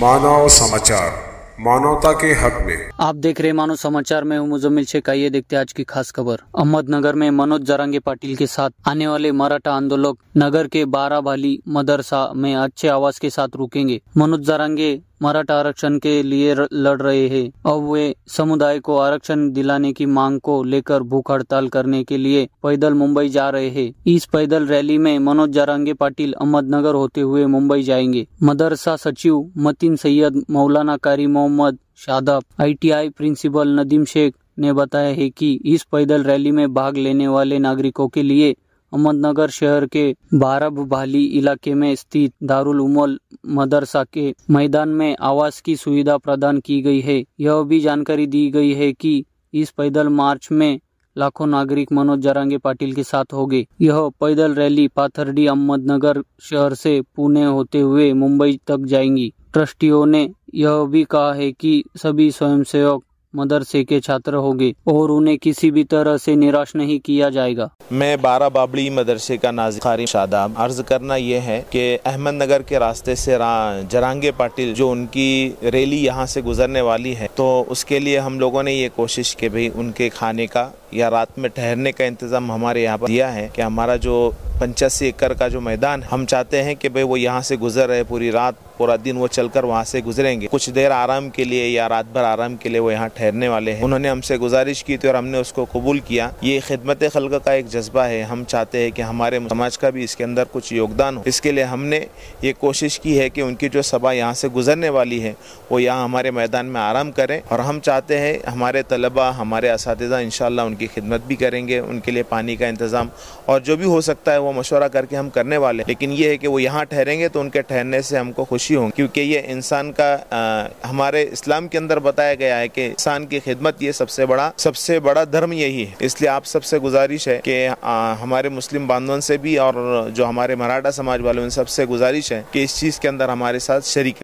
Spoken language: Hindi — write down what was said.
मानव समाचार मानवता के हक में आप देख रहे मानव समाचार में हूँ मुजम्मिल शेख आइए देखते आज की खास खबर अहमदनगर में मनोज जरांगे पाटिल के साथ आने वाले मराठा आंदोलक नगर के बाराभाली मदरसा में अच्छे आवाज के साथ रुकेंगे मनोज जरांगे मराठा आरक्षण के लिए लड़ रहे हैं और वे समुदाय को आरक्षण दिलाने की मांग को लेकर भूख हड़ताल करने के लिए पैदल मुंबई जा रहे हैं इस पैदल रैली में मनोज जारांगे पाटिल अहमदनगर होते हुए मुंबई जाएंगे मदरसा सचिव मतिन सैयद मौलाना कारी मोहम्मद शादाब आईटीआई प्रिंसिपल नदीम शेख ने बताया है कि इस पैदल रैली में भाग लेने वाले नागरिकों के लिए अहमदनगर शहर के बारब भाली इलाके में स्थित दारुल उमल मदरसा के मैदान में आवास की सुविधा प्रदान की गई है यह भी जानकारी दी गई है कि इस पैदल मार्च में लाखों नागरिक मनोज जरांगे पाटिल के साथ हो गए यह पैदल रैली पाथरडी अहमदनगर शहर से पुणे होते हुए मुंबई तक जाएंगी ट्रस्टियों ने यह भी कहा है कि सभी स्वयंसेवक मदरसे के छात्र होंगे और उन्हें किसी भी तरह से निराश नहीं किया जाएगा मैं बारा बाबड़ी मदरसे का नाजिकारी शादाब अर्ज करना यह है कि अहमदनगर के रास्ते से जरांगे पाटिल जो उनकी रैली यहाँ से गुजरने वाली है तो उसके लिए हम लोगों ने ये कोशिश की भाई उनके खाने का या रात में ठहरने का इंतज़ाम हमारे यहाँ पर दिया है कि हमारा जो पंचासी एकड़ का जो मैदान हम चाहते हैं कि भाई वो यहाँ से गुजर रहे पूरी रात पूरा दिन वो चलकर वहाँ से गुजरेंगे कुछ देर आराम के लिए या रात भर आराम के लिए वो यहाँ ठहरने वाले हैं उन्होंने हमसे गुजारिश की थी और हमने उसको कबूल किया ये खिदमत खलग का एक जज्बा है हम चाहते हैं कि हमारे समाज का भी इसके अंदर कुछ योगदान हो इसके लिए हमने ये कोशिश की है कि उनकी जो सभा यहाँ से गुजरने वाली है वो यहाँ हमारे मैदान में आराम करें और हम चाहते हैं हमारे तलबा हमारे इस इन उनकी खिदमत भी करेंगे उनके लिए पानी का इंतज़ाम और जो भी हो सकता है वो मशवरा करके हम करने वाले लेकिन ये है कि वो यहाँ ठहरेंगे तो उनके ठहरने से हमको खुशी होंगी क्योंकि ये इंसान का आ, हमारे इस्लाम के अंदर बताया गया है कि इंसान की खिदमत ये सबसे बड़ा सबसे बड़ा धर्म यही है इसलिए आप सबसे गुजारिश है कि हमारे मुस्लिम बांधवन से भी और जो हमारे मराठा समाज वाले उन सबसे गुजारिश है कि इस चीज़ के अंदर हमारे साथ शरीक